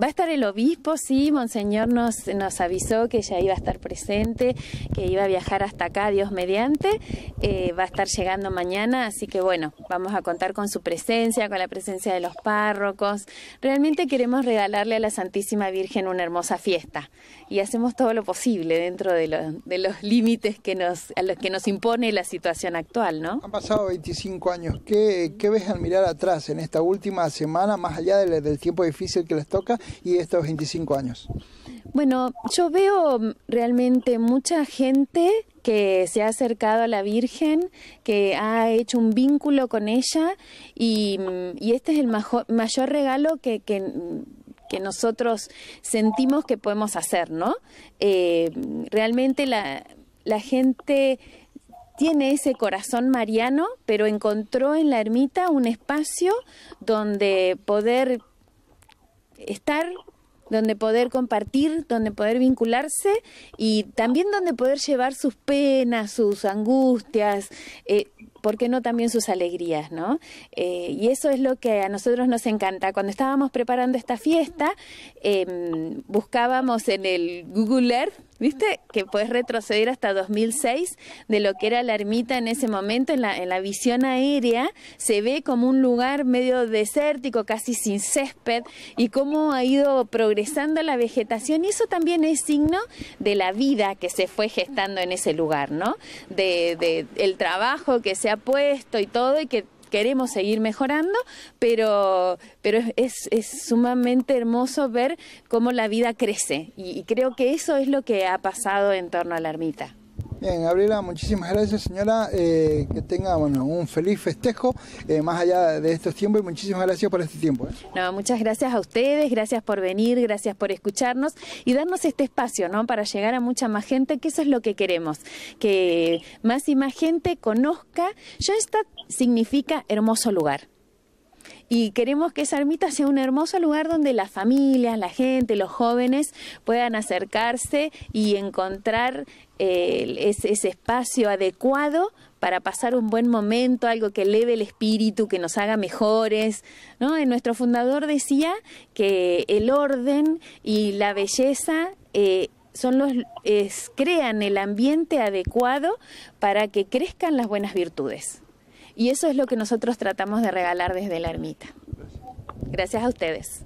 Va a estar el obispo, sí, Monseñor nos, nos avisó que ya iba a estar presente, que iba a viajar hasta acá, Dios mediante. Eh, va a estar llegando mañana, así que bueno, vamos a contar con su presencia, con la presencia de los párrocos. Realmente queremos regalarle a la Santísima Virgen una hermosa fiesta y hacemos todo lo posible dentro de, de los límites que nos, a los que nos impone la situación actual, ¿no? Han pasado 25 años. ¿Qué, qué ves al mirar atrás en esta última semana, más allá del tiempo difícil que les toca? y estos 25 años? Bueno, yo veo realmente mucha gente que se ha acercado a la Virgen, que ha hecho un vínculo con ella y, este es el mayor regalo que, que nosotros sentimos que podemos hacer, ¿no? Eh, realmente la, la, gente tiene ese corazón mariano, pero encontró en la ermita un espacio donde poder estar, donde poder compartir, donde poder vincularse y también donde poder llevar sus penas, sus angustias, eh, ¿por qué no también sus alegrías, no? Eh, y eso es lo que a nosotros nos encanta. Cuando estábamos preparando esta fiesta, em, buscábamos en el Google Earth ¿Viste? Que puedes retroceder hasta 2006 de lo que era la ermita en ese momento, en la, en la visión aérea, se ve como un lugar medio desértico, casi sin césped, y cómo ha ido progresando la vegetación. Y eso también es signo de la vida que se fue gestando en ese lugar, ¿no? De, de el trabajo que se ha puesto y todo, y que queremos seguir mejorando, pero, pero es, es sumamente hermoso ver cómo la vida crece y creo que eso es lo que ha pasado en torno a la ermita. Bien, Gabriela, muchísimas gracias, señora. Eh, que tenga bueno, un feliz festejo eh, más allá de estos tiempos y muchísimas gracias por este tiempo. ¿eh? No, muchas gracias a ustedes, gracias por venir, gracias por escucharnos y darnos este espacio ¿no? para llegar a mucha más gente, que eso es lo que queremos, que más y más gente conozca. Ya esta significa hermoso lugar y queremos que esa ermita sea un hermoso lugar donde las familias, la gente, los jóvenes puedan acercarse y encontrar eh, ese, espacio adecuado para pasar un buen momento, algo que eleve el espíritu, que nos haga mejores. ¿no? Nuestro fundador decía que el orden y la belleza eh, son los, crean el ambiente adecuado para que crezcan las buenas virtudes. Y eso es lo que nosotros tratamos de regalar desde la ermita. Gracias a ustedes.